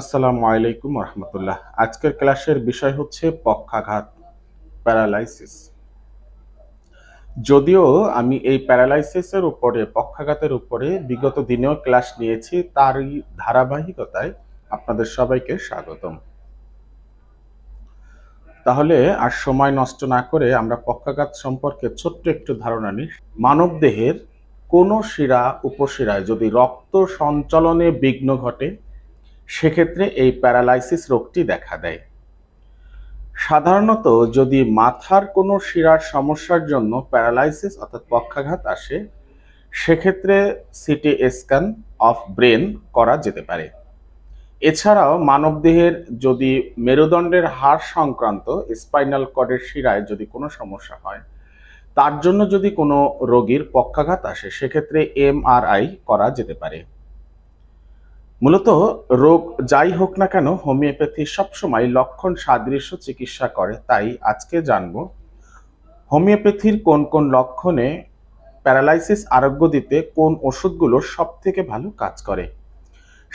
আসসালামু আলাইকুম রহমতুল্লাহ আজকের ক্লাসের বিষয় হচ্ছে পক্ষাঘাত প্যারালাইসিস যদিও আমি এই প্যারালাইসিসের উপরে পক্ষাঘাতের উপরে বিগত দিনেও ক্লাস নিয়েছি তারই ধারাবাহিকতায় আপনাদের সবাইকে স্বাগতম তাহলে আর সময় নষ্ট না করে আমরা পক্ষাঘাত সম্পর্কে ছোট্ট একটু ধারণা নিই মানব দেহের কোনো শিরা উপশিরায় যদি রক্ত সঞ্চালনে বিঘ্ন ঘটে সেক্ষেত্রে এই প্যারালাইসিস রোগটি দেখা দেয় সাধারণত যদি মাথার কোনো শিরার সমস্যার জন্য প্যারালাইসিস অর্থাৎ পক্ষাঘাত আসে সেক্ষেত্রে সিটি স্ক্যান অফ ব্রেন করা যেতে পারে এছাড়াও মানবদেহের যদি মেরুদণ্ডের হার সংক্রান্ত স্পাইনাল কর্ডের শিরায় যদি কোনো সমস্যা হয় তার জন্য যদি কোনো রোগীর পক্ষাঘাত আসে সেক্ষেত্রে এমআরআই করা যেতে পারে মূলত রোগ যাই হোক না কেন হোমিওপ্যাথি সবসময় লক্ষণ সাদৃশ্য চিকিৎসা করে তাই আজকে জানব হোমিওপ্যাথির কোন কোন লক্ষণে প্যারালাইসিস আরোগ্য দিতে কোন ওষুধগুলো সব থেকে ভালো কাজ করে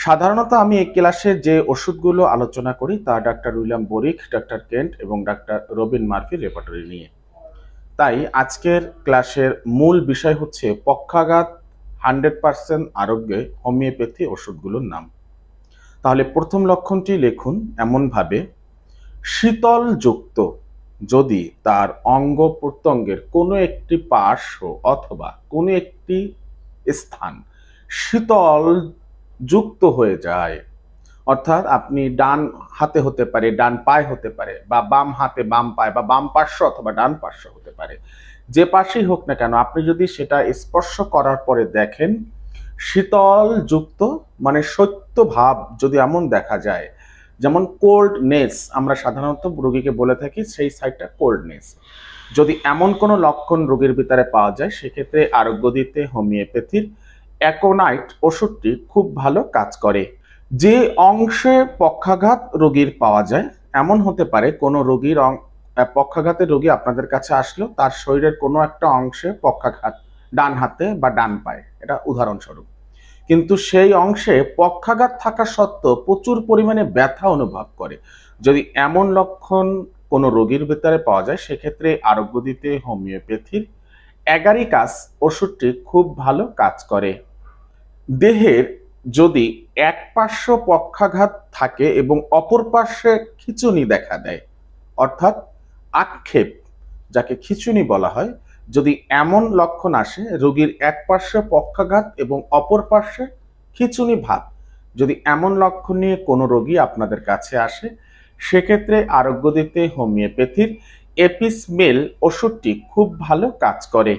সাধারণত আমি এই ক্লাসে যে ওষুধগুলো আলোচনা করি তা doctor William Boericke doctor Kent এবং ডাক্তার রবিন মার্ফির রেপার্টরি নিয়ে তাই আজকের ক্লাসের মূল বিষয় হচ্ছে পক্ষাঘাত হান্ড্রেড পার্সেন্ট আরোগ্যে হোমিওপ্যাথি ওষুধগুলোর নাম তাহলে প্রথম লক্ষণটি লিখুন এমনভাবে শীতল যুক্ত যদি তার অঙ্গ প্রত্যঙ্গের কোনো একটি পার্শ্ব অথবা কোনো একটি স্থান শীতল যুক্ত হয়ে যায় অর্থাৎ আপনি ডান হাতে হতে পারে ডান পায়ে হতে পারে বা বাম হাতে বাম পায়ে বা বাম পার্শ্ব অথবা ডান পার্শ্ব হতে পারে যে পাশেই হোক না কেন আপনি যদি সেটা স্পর্শ করার পরে দেখেন শীতল যুক্ত মানে সত্য ভাব যদি এমন দেখা যায় যেমন কোল্ডনেস আমরা সাধারণত রোগীকে বলে থাকি সেই সাইডটা কোল্ডনেস যদি এমন কোনো লক্ষণ রোগীর ভিতরে পাওয়া যায় সেক্ষেত্রে আরোগ্য দিতে হোমিওপ্যাথির অ্যাকোনাইট ওষুধটি খুব ভালো কাজ করে যে অংশে পক্ষাঘাত রোগীর পাওয়া যায় এমন হতে পারে কোনো রোগীর পক্ষাঘাতের রোগী আপনাদের কাছে আসলো তার শরীরের কোনো একটা অংশে পক্ষাঘাত ডান হাতে বা ডান পায়ে এটা উদাহরণস্বরূপ কিন্তু সেই অংশে পক্ষাঘাত থাকা সত্ত্বেও প্রচুর পরিমাণে ব্যথা অনুভব করে যদি এমন লক্ষণ কোনো রোগীর ভেতরে পাওয়া যায় সেক্ষেত্রে আরোগ্য দিতে হোমিওপ্যাথির অ্যাগারিকাস ওষুধটি খুব ভালো কাজ করে দেহের যদি এক পার্শ্ব পক্ষাঘাত থাকে এবং অপর পার্শ্বে খিচুনি দেখা দেয় অর্থাৎ আক্ষেপ যাকে খিচুনি বলা হয় যদি এমন লক্ষণ আসে রোগীর এক পার্শ্বে পক্ষাঘাত এবং অপর পার্শ্বে খিচুনি ভাব যদি এমন লক্ষণ নিয়ে কোনো রোগী আপনাদের কাছে আসে সেক্ষেত্রে আরোগ্য দিতে হোমিওপ্যাথির এপিসমেল ওষুধটি খুব ভালো কাজ করে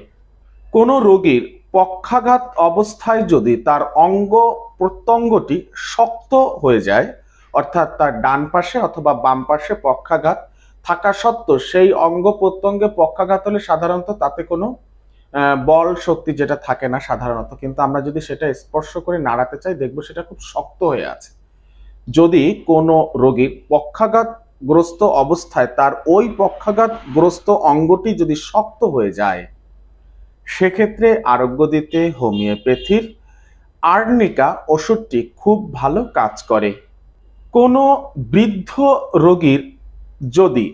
কোনো রোগীর পক্ষাঘাত অবস্থায় যদি তার অঙ্গ প্রত্যঙ্গটি শক্ত হয়ে যায় অর্থাৎ তার ডান পাশে অথবা বাম পাশে পক্ষাঘাত থাকা সত্ত্বেও সেই অঙ্গ প্রত্যঙ্গে পক্ষাঘাত হলে সাধারণত তাতে কোনো বল শক্তি যেটা থাকে না সাধারণত কিন্তু আমরা যদি সেটা স্পর্শ করে নাড়াতে চাই দেখব সেটা খুব শক্ত হয়ে আছে যদি কোনো রোগী পক্ষাঘাতগ্রস্ত অবস্থায় তার ওই পক্ষাঘাতগ্রস্ত অঙ্গটি যদি শক্ত হয়ে যায় সেক্ষেত্রে আরোগ্য দিতে হোমিওপ্যাথির আর্নিকা ওষুধটি খুব ভালো কাজ করে কোনো বৃদ্ধ রোগীর যদি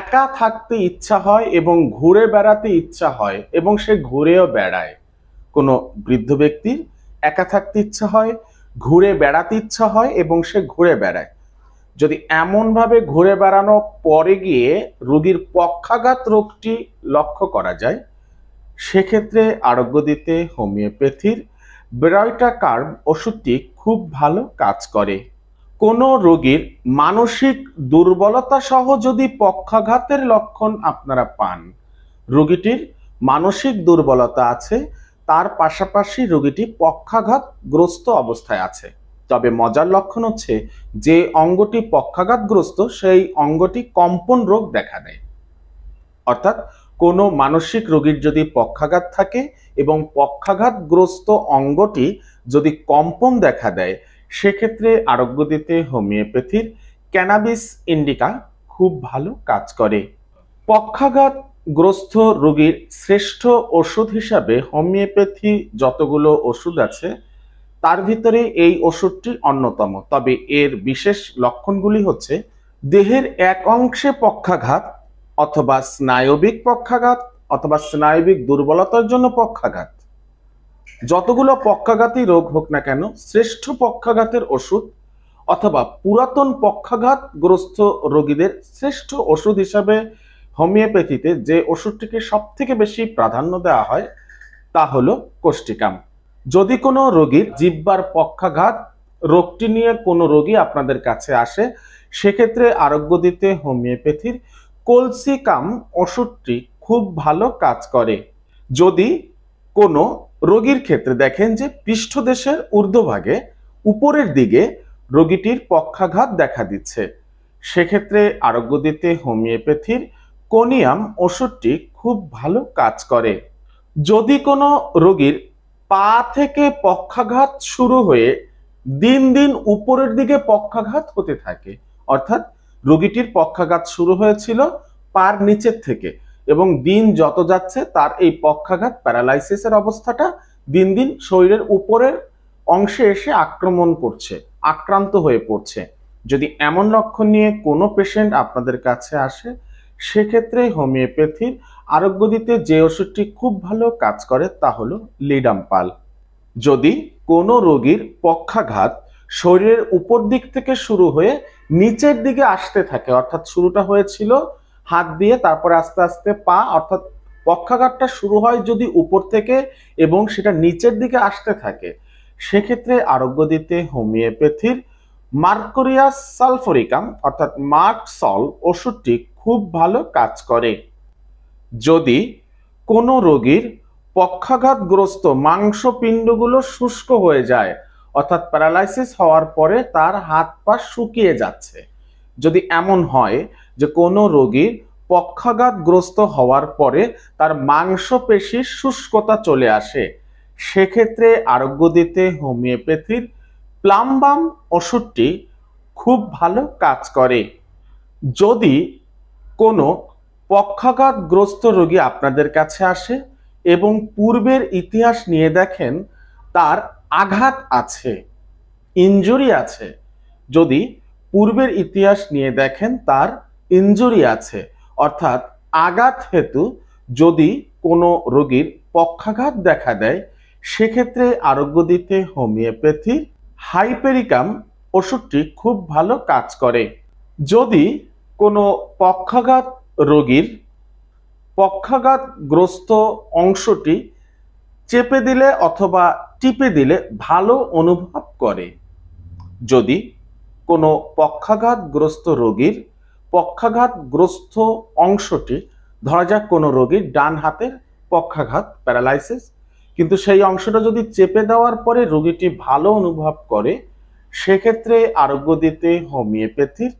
একা থাকতে ইচ্ছা হয় এবং ঘুরে বেড়াতে ইচ্ছা হয় এবং সে ঘুরেও বেড়ায় কোনো বৃদ্ধ ব্যক্তির একা থাকতে ইচ্ছা হয় ঘুরে বেড়াতে ইচ্ছা হয় এবং সে ঘুরে বেড়ায় যদি এমনভাবে ঘুরে বেড়ানো পরে গিয়ে রোগীর পক্ষাঘাত রোগটি লক্ষ্য করা যায় সেক্ষেত্রে আরোগ্য দিতে হোমিওপ্যাথির ব্রয়টা কার্ব ওষুধটি খুব ভালো কাজ করে কোনো রোগীর মানসিক দুর্বলতা সহ যদি পক্ষাঘাতের লক্ষণ আপনারা পান রোগীটির মানসিক দুর্বলতা আছে তার পাশাপাশি রোগীটি পক্ষাঘাতগ্রস্ত অবস্থায় আছে তবে মজার লক্ষণ হচ্ছে যে অঙ্গটি পক্ষাঘাতগ্রস্ত সেই অঙ্গটি কম্পন রোগ দেখা দেয় অর্থাৎ কোনো মানসিক রোগীর যদি পক্ষাঘাত থাকে এবং পক্ষাঘাতগ্রস্ত অঙ্গটি যদি কম্পন দেখা দেয় সেক্ষেত্রে আরোগ্য দিতে হোমিওপ্যাথির ক্যানাবিস ইন্ডিকা খুব ভালো কাজ করে পক্ষাঘাত গ্রস্ত রোগীর শ্রেষ্ঠ ওষুধ হিসাবে হোমিওপ্যাথি যতগুলো ওষুধ আছে তার ভিতরে এই ওষুধটি অন্যতম তবে এর বিশেষ লক্ষণগুলি হচ্ছে দেহের এক অংশে পক্ষাঘাত অথবা স্নায়বিক পক্ষাঘাত অথবা স্নায়বিক দুর্বলতার জন্য পক্ষাঘাত যতগুলো পক্ষাঘাতই রোগ হোক না কেন শ্রেষ্ঠ পক্ষাঘাতের ওষুধ অথবা পুরাতন পক্ষাঘাতগ্রস্ত রোগীদের শ্রেষ্ঠ ওষুধ হিসাবে হোমিওপ্যাথিতে যে ওষুধটিকে সবথেকে বেশি প্রাধান্য দেওয়া হয় তা হলো কোষ্টিকাম যদি কোনো রোগীর জিব্বার পক্ষাঘাত রোগটি নিয়ে কোনো রোগী আপনাদের কাছে আসে সেক্ষেত্রে আরোগ্য দিতে হোমিওপ্যাথির কলসিকাম ওষুধটি খুব ভালো কাজ করে যদি কোনো রোগীর ক্ষেত্রে দেখেন যে পৃষ্ঠদেশের ঊর্ধ্বভাগে উপরের দিকে রোগীটির পক্ষাঘাত দেখা দিচ্ছে সেক্ষেত্রে আরোগ্য দিতে হোমিওপ্যাথির কোনিয়াম ওষুধটি খুব ভালো কাজ করে যদি কোনো রোগীর পা থেকে পক্ষাঘাত শুরু হয়ে দিন দিন উপরের দিকে পক্ষাঘাত হতে থাকে অর্থাৎ রোগীটির পক্ষাঘাত শুরু হয়েছিল পার নিচের থেকে এবং দিন যত যাচ্ছে তার এই পক্ষাঘাত প্যারালাইসিসের অবস্থাটা দিন দিন শরীরের উপরের অংশে এসে আক্রমণ করছে আক্রান্ত হয়ে পড়ছে যদি এমন লক্ষণ নিয়ে কোনো পেশেন্ট আপনাদের কাছে আসে সেক্ষেত্রে হোমিওপ্যাথির আরোগ্য দিতে যে ওষুধটি খুব ভালো কাজ করে তা হলো লিডাম্পাল যদি কোনো রোগীর পক্ষাঘাত শরীরের উপর দিক থেকে শুরু হয়ে নিচের দিকে আসতে থাকে অর্থাৎ শুরুটা হয়েছিল হাত দিয়ে তারপরে আস্তে আস্তে পা অর্থাৎ পক্ষাঘাতটা শুরু হয় যদি উপর থেকে এবং সেটা নিচের দিকে আসতে থাকে সেক্ষেত্রে আরোগ্য দিতে হোমিওপ্যাথির মার্কোরিয়া সালফোরিকাম অর্থাৎ মার্কসল ওষুধটি খুব ভালো কাজ করে যদি কোনো রোগীর পক্ষাঘাতগ্রস্ত মাংসপিণ্ডগুলো শুষ্ক হয়ে যায় অর্থাৎ প্যারালাইসিস হওয়ার পরে তার হাত পা শুকিয়ে যাচ্ছে যদি এমন হয় যে কোনো রোগী পক্ষাঘাতগ্রস্ত হওয়ার পরে তার মাংসপেশির শুষ্কতা চলে আসে সেক্ষেত্রে আরোগ্য দিতে হোমিওপ্যাথির প্লাম্বাম ওষুধটি খুব ভালো কাজ করে যদি কোনো পক্ষাঘাতগ্রস্ত রোগী আপনাদের কাছে আসে এবং পূর্বের ইতিহাস নিয়ে দেখেন তার আঘাত আছে ইঞ্জুরি আছে যদি পূর্বের ইতিহাস নিয়ে দেখেন তার ইঞ্জুরি আছে অর্থাৎ আঘাত হেতু যদি কোনো রোগীর পক্ষাঘাত দেখা দেয় সেক্ষেত্রে আরোগ্য দিতে হোমিওপ্যাথি হাইপেরিকাম ওষুধটি খুব ভালো কাজ করে যদি কোনো পক্ষাঘাত রোগীর পক্ষাঘাতগ্রস্ত অংশটি চেপে দিলে অথবা টিপে দিলে ভালো অনুভব করে যদি কোনো পক্ষাঘাতগ্রস্ত রোগীর পক্ষাঘাতগ্রস্ত অংশটি ধরা যাক কোনো রোগীর ডান হাতের পক্ষাঘাত প্যারালাইসিস কিন্তু সেই অংশটা যদি চেপে দেওয়ার পরে রোগীটি ভালো অনুভব করে সেক্ষেত্রে আরোগ্য দিতে হোমিওপ্যাথির